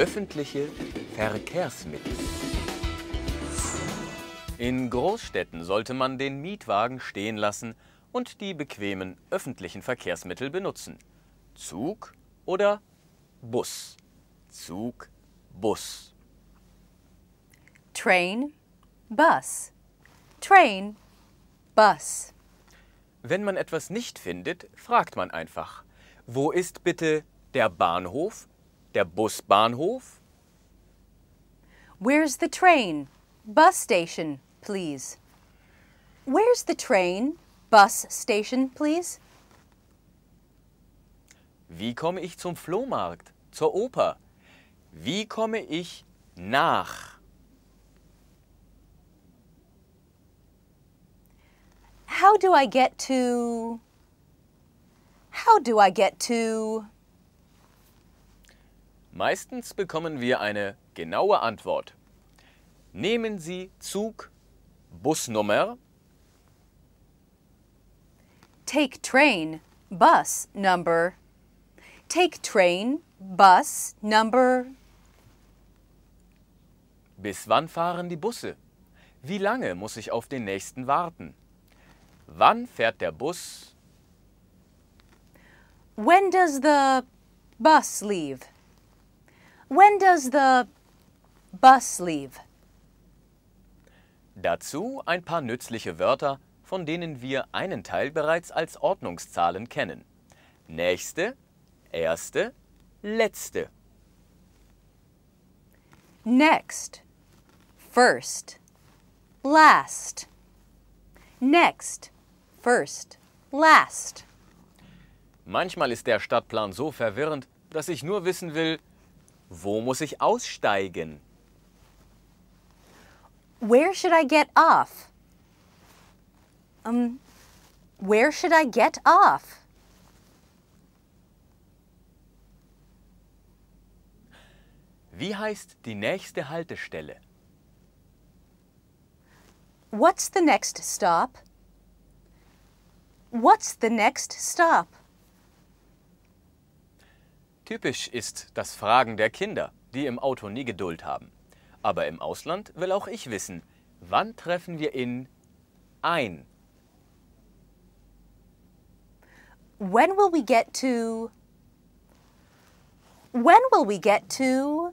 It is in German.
Öffentliche Verkehrsmittel. In Großstädten sollte man den Mietwagen stehen lassen und die bequemen öffentlichen Verkehrsmittel benutzen. Zug oder Bus. Zug, Bus. Train, Bus. Train, Bus. Wenn man etwas nicht findet, fragt man einfach, wo ist bitte der Bahnhof der Busbahnhof? Where's the train? Bus station, please. Where's the train? Bus station, please. Wie komme ich zum Flohmarkt, zur Oper? Wie komme ich nach? How do I get to? How do I get to? Meistens bekommen wir eine genaue Antwort. Nehmen Sie Zug, Busnummer. Take train, bus number. Take train, bus number. Bis wann fahren die Busse? Wie lange muss ich auf den nächsten warten? Wann fährt der Bus? When does the bus leave? When does the bus leave? Dazu ein paar nützliche Wörter, von denen wir einen Teil bereits als Ordnungszahlen kennen. Nächste, erste, letzte. Next, first, last. Next, first, last. Manchmal ist der Stadtplan so verwirrend, dass ich nur wissen will, wo muss ich aussteigen? Where should I get off? Um, where should I get off? Wie heißt die nächste Haltestelle? What's the next stop? What's the next stop? Typisch ist das Fragen der Kinder, die im Auto nie Geduld haben. Aber im Ausland will auch ich wissen, wann treffen wir in ein? When will we get to? When will we get to?